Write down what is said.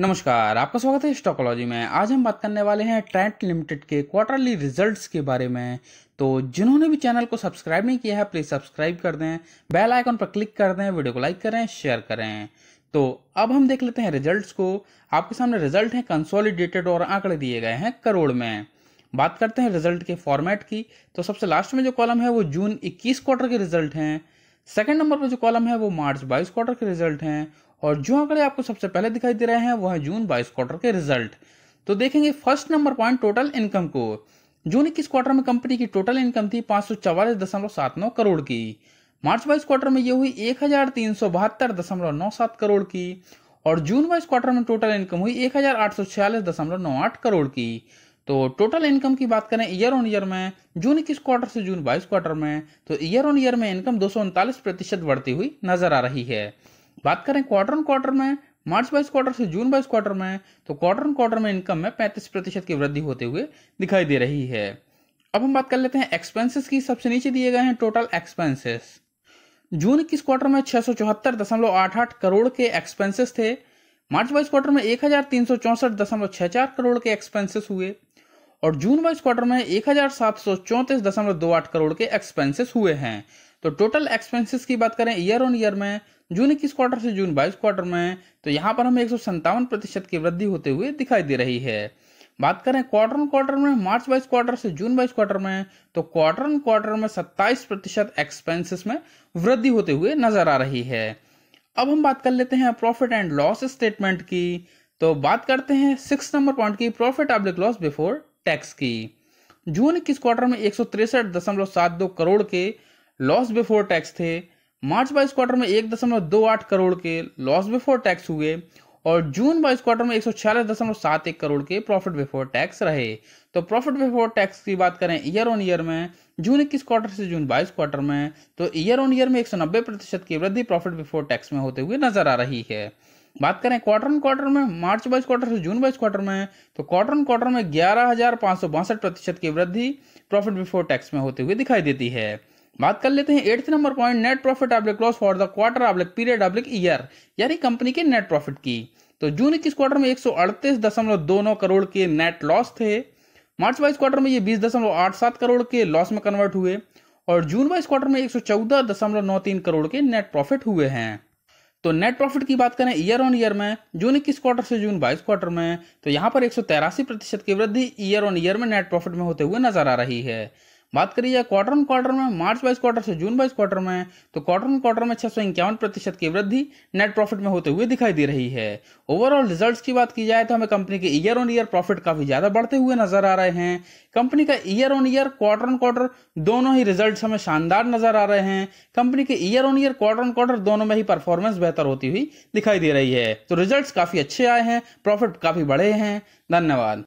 नमस्कार आपका स्वागत है स्टॉकोलॉजी में आज हम बात करने वाले हैं ट्रेंट लिमिटेड के क्वार्टरली रिजल्ट्स के बारे में तो जिन्होंने भी चैनल को सब्सक्राइब नहीं किया है प्लीज़ सब्सक्राइब कर दें बेल आइकन पर क्लिक कर दें वीडियो को लाइक करें शेयर करें तो अब हम देख लेते हैं रिजल्ट्स को आपके सामने रिजल्ट हैं कंसोलिडेटेड और आंकड़े दिए गए हैं करोड़ में बात करते हैं रिजल्ट के फॉर्मेट की तो सबसे लास्ट में जो कॉलम है वो जून इक्कीस क्वार्टर के रिजल्ट हैं सेकेंड नंबर पर जो कॉलम है वो मार्च बाईस क्वार्टर के रिजल्ट हैं और जो आंकड़े आपको सबसे पहले दिखाई दे रहे हैं वह है जून बाईस क्वार्टर के रिजल्ट तो देखेंगे first number point total income को जून इक्कीस क्वार्टर में कंपनी की टोटल इनकम थी पांच करोड़ की मार्च बाईस क्वार्टर में ये हुई एक करोड़ की और जून बाईस क्वार्टर में टोटल इनकम हुई एक करोड़ की तो टोटल इनकम की बात करें ईयर ऑन ईयर में जून इक्कीस क्वार्टर से जून बाईस क्वार्टर में तो ईयर ऑन ईयर में इनकम दो प्रतिशत बढ़ती हुई नजर आ रही है बात करें क्वार्टर ऑन क्वार्टर में मार्च बाईस क्वार्टर से जून बाईस क्वार्टर में तो क्वार्टर ऑन क्वार्टर में इनकम में पैंतीस प्रतिशत की वृद्धि होते हुए दिखाई दे रही है अब हम बात कर लेते हैं एक्सपेंसेस की सबसे नीचे दिए गए हैं टोटल एक्सपेंसेस जून इक्कीस क्वार्टर में छह करोड़ के एक्सपेंसेस थे मार्च वाइज क्वार्टर में एक करोड़ के एक्सपेंसेस हुए और जून वाइज क्वार्टर में एक करोड़ के एक्सपेंसेस हुए हैं तो टोटल एक्सपेंसेस की बात करें ईयर ऑन ईयर में जून इक्कीस क्वार्टर से जून बाईस क्वार्टर में तो यहाँ पर हमें एक प्रतिशत की वृद्धि होते हुए दिखाई दे रही है बात करें क्वार्टर ऑन क्वार्टर में मार्च बाईस क्वार्टर से जून बाईस क्वार्टर में तो क्वार्टर ऑन क्वार्टर में सत्ताईस प्रतिशत एक्सपेंसिस में वृद्धि होते हुए नजर आ रही है अब हम बात कर लेते हैं प्रॉफिट एंड लॉस स्टेटमेंट की तो बात करते हैं सिक्स नंबर पॉइंट की प्रॉफिट एब्लिक लॉस बिफोर टैक्स की जून इक्कीस क्वार्टर में एक करोड़ के लॉस बिफोर टैक्स थे मार्च बाईस क्वार्टर में एक दशमलव दो आठ करोड़ के लॉस बिफोर टैक्स हुए और जून बाईस क्वार्टर में एक सौ छियालीस दशमलव सात एक करोड़ के प्रॉफिट बिफोर टैक्स रहे तो प्रॉफिट बिफोर टैक्स की बात करें ईयर ऑन ईयर में जून इक्कीस क्वार्टर से जून बाईस क्वार्टर में तो ईयर ऑन ईयर में एक सौ नब्बे प्रतिशत की वृद्धि प्रॉफिट बिफोर टैक्स में होते हुए नजर आ रही है बात करें क्वार्टर ऑन क्वार्टर में मार्च बाईस क्वार्टर से जून बाईस क्वार्टर में तो क्वार्टर ऑन क्वार्टर में ग्यारह हजार पांच सौ बासठ प्रतिशत की वृद्धि प्रॉफिट बिफोर टैक्स में होते हुए दिखाई देती है बात कर लेते हैं eighth number point net profit आप लॉस फॉर द क्वार्टर आप पीरियड आप ईयर यानी कंपनी के नेट प्रॉफिट की तो जून इक्कीस क्वार्टर में एक करोड़ के नेट लॉस थे मार्च वाइज क्वार्टर में ये बीस दशमलव आठ सात करोड़ के लॉस में कन्वर्ट हुए और जून वाइज क्वार्टर में एक सौ चौदह दशमलव नौ तीन करोड़ के नेट प्रॉफिट हुए हैं तो नेट प्रॉफिट की बात करें ईयर ऑन ईयर में जून इक्कीस क्वार्टर से जून बाईस क्वार्टर में तो यहाँ पर एक प्रतिशत की वृद्धि ईयर ऑन ईयर में नेट प्रॉफिट में होते हुए नजर आ रही है बात करिए जाए क्वार्टर ऑन क्वार्टर में मार्च वाइज क्वार्टर से जून वाइज क्वार्टर में तो क्वार्टर ऑन क्वार्टर में छह सौ इक्यावन प्रतिशत की वृद्धि नेट प्रॉफिट में होते हुए दिखाई दे रही है ओवरऑल रिजल्ट्स की बात की जाए तो हमें कंपनी के ईयर ऑन ईयर प्रॉफिट काफी ज्यादा बढ़ते हुए नजर आ रहे हैं कंपनी का year on year quarter on quarter दोनों ही रिजल्ट हमें शानदार नजर आ रहे हैं कंपनी के year on year quarter on quarter दोनों में ही परफॉर्मेंस बेहतर होती हुई दिखाई दे रही है तो रिजल्ट काफी अच्छे आए हैं प्रॉफिट काफी बढ़े हैं धन्यवाद